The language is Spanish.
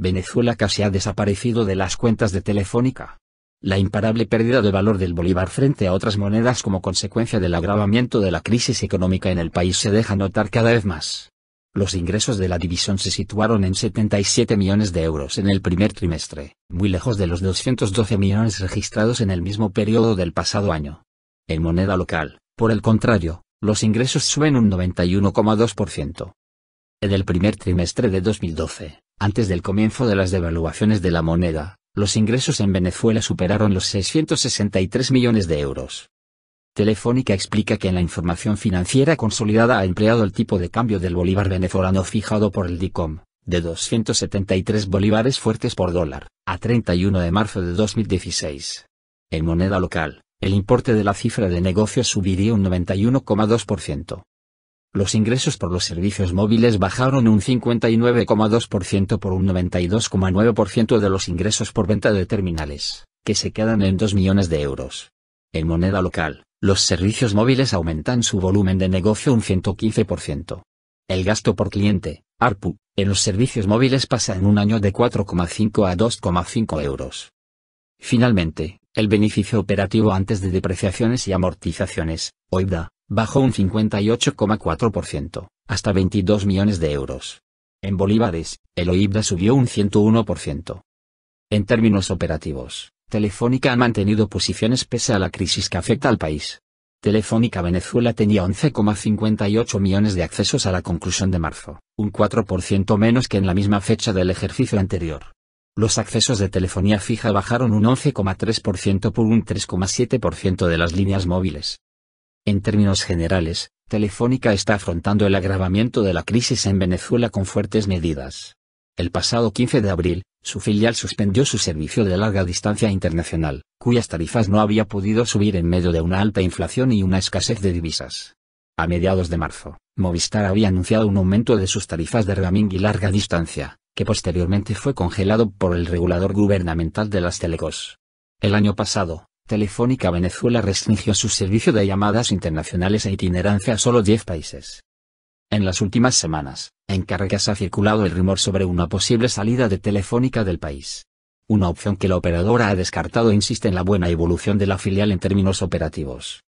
Venezuela casi ha desaparecido de las cuentas de Telefónica. La imparable pérdida de valor del bolívar frente a otras monedas como consecuencia del agravamiento de la crisis económica en el país se deja notar cada vez más. Los ingresos de la división se situaron en 77 millones de euros en el primer trimestre, muy lejos de los 212 millones registrados en el mismo periodo del pasado año. En moneda local, por el contrario, los ingresos suben un 91,2%. En el primer trimestre de 2012, antes del comienzo de las devaluaciones de la moneda, los ingresos en Venezuela superaron los 663 millones de euros. Telefónica explica que en la información financiera consolidada ha empleado el tipo de cambio del bolívar venezolano fijado por el DICOM, de 273 bolívares fuertes por dólar, a 31 de marzo de 2016. En moneda local, el importe de la cifra de negocios subiría un 91,2%. Los ingresos por los servicios móviles bajaron un 59,2% por un 92,9% de los ingresos por venta de terminales, que se quedan en 2 millones de euros. En moneda local, los servicios móviles aumentan su volumen de negocio un 115%. El gasto por cliente, ARPU, en los servicios móviles pasa en un año de 4,5 a 2,5 euros. Finalmente, el beneficio operativo antes de depreciaciones y amortizaciones, OIBDA, bajó un 58,4%, hasta 22 millones de euros. En bolívares, el OIBDA subió un 101%. En términos operativos, Telefónica ha mantenido posiciones pese a la crisis que afecta al país. Telefónica Venezuela tenía 11,58 millones de accesos a la conclusión de marzo, un 4% menos que en la misma fecha del ejercicio anterior. Los accesos de telefonía fija bajaron un 11,3% por un 3,7% de las líneas móviles, en términos generales, Telefónica está afrontando el agravamiento de la crisis en Venezuela con fuertes medidas. El pasado 15 de abril, su filial suspendió su servicio de larga distancia internacional, cuyas tarifas no había podido subir en medio de una alta inflación y una escasez de divisas. A mediados de marzo, Movistar había anunciado un aumento de sus tarifas de roaming y larga distancia, que posteriormente fue congelado por el regulador gubernamental de las telecos. El año pasado, Telefónica Venezuela restringió su servicio de llamadas internacionales e itinerancia a solo 10 países. En las últimas semanas, en Caracas ha circulado el rumor sobre una posible salida de Telefónica del país. Una opción que la operadora ha descartado e insiste en la buena evolución de la filial en términos operativos.